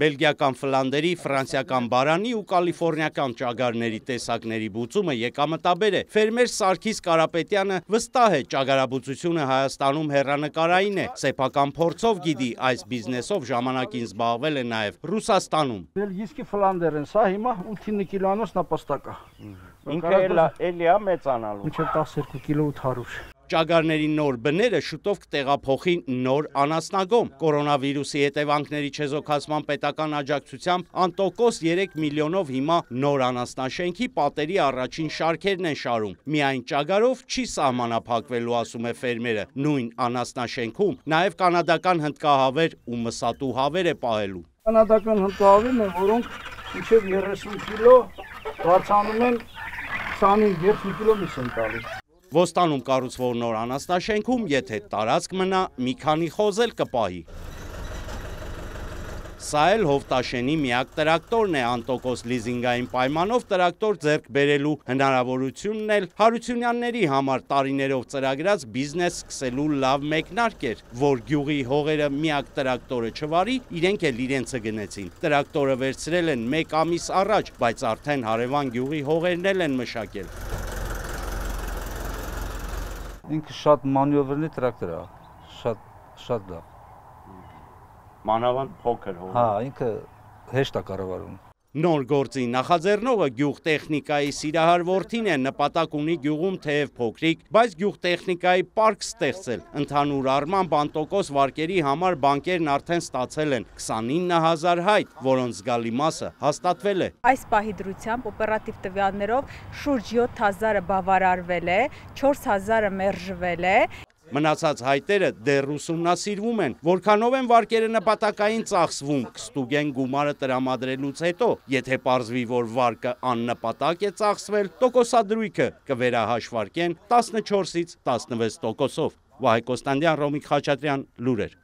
Բելգիական ֆլանդերի, ֆրանսիական բարանի ու կալիֆոռնիական ճագարների տեսակների բուծումը եկամտաբեր է։ Ֆերմեր Սարգիս Կարապետյանը վստահ է, ճագարաբուծությունը Հայաստանում հերանեկարային է։ Սեփական փորձով գիտի այս բիզնեսով ժամանակին զբաղվել է նաև Ռուսաստանում։ Բելգիյսկի ֆլանդերեն, սա հիմա 8-9 կիլոանոց նապաստակա։ Ինքը էլա էլիա մեծանալու։ Ինչեւ 12 կիլո 800։ Ճագարների նոր բները շուտով կտեղափոխի նոր անասնագոմ։ Կորոնավիրուսի հետևանքների չեզոքացման պետական աջակցությամբ անտոկոս 3 միլիոնով հիմա նոր անասնաշենքի պատերի առաջին շարքերն են շարում։ Միայն ճագարով չի սահմանափակվելու, ասում է ֆերմերը։ Նույն անասնաշենքում նաև կանադական հնդկահավեր ու մսատու հավեր է պահելու։ Կանադական հնդկահավերն են, որոնք մինչև 30 կիլո բարձանում են 25-30 կիլոմետր են տալիս։ Ոստանում կառուցվող նոր անասնաշենքում, եթե տարածք մնա, մի քանի խոզել կպահի։ Սա էլ Հովտաշենի միակ տրակտորն է անտոկոս լիզինգային պայմանով տրակտոր ձեռք բերելու հնարավորությունն էլ հարությունյանների համար տարիներով ծրագրած բիզնես սկսելու լավ մեկնարկ էր, որ գյուղի հողերը միակ տրակտորը չվարի, իրենք էլ իրենցը գնեցին։ Տրակտորը վերցրել են մեկ ամիս առաջ, բայց արդեն հարևան գյուղի հողերն էլ են մշակել ինքը շատ մանյովերնի տրակտոր է, շատ շատ լավ։ Մանավանդ փոքր հողը։ Հա, ինքը հեշտ է կառավարում։ Նոր գործի նախաձեռնողը գյուղտեխնիկայի սիրահար որդին է նպատակ ունի գյուղում թեև փոքրիկ, բայց գյուղտեխնիկայի պարկ ստեղծել։ Ընդհանուր առմամբ անտոկոս վարկերի համար բանկերն արդեն ստացել են 29000 հայտ, որոնց զգալի մասը հաստատվել է։ Այս պահի դրությամբ օպերատիվ տվյալներով շուրջ 7000-ը բավարարվել է, 4000-ը մերժվել է։ Մնացած հայտերը դեռ ուսումնասիրվում են, որքանով են վարկերը նպատակային ծախսվում, կստուգեն գումարը տրամադրելուց հետո, եթե պարզվի, որ վարկը աննպատակ է ծախսվել, տոկոսադրույքը կվերահաշվարկեն 14-ից 16 տոկոսով։ Վահե Կոստանդյան, Ռոմիկ Խաչատրյան, լուրեր։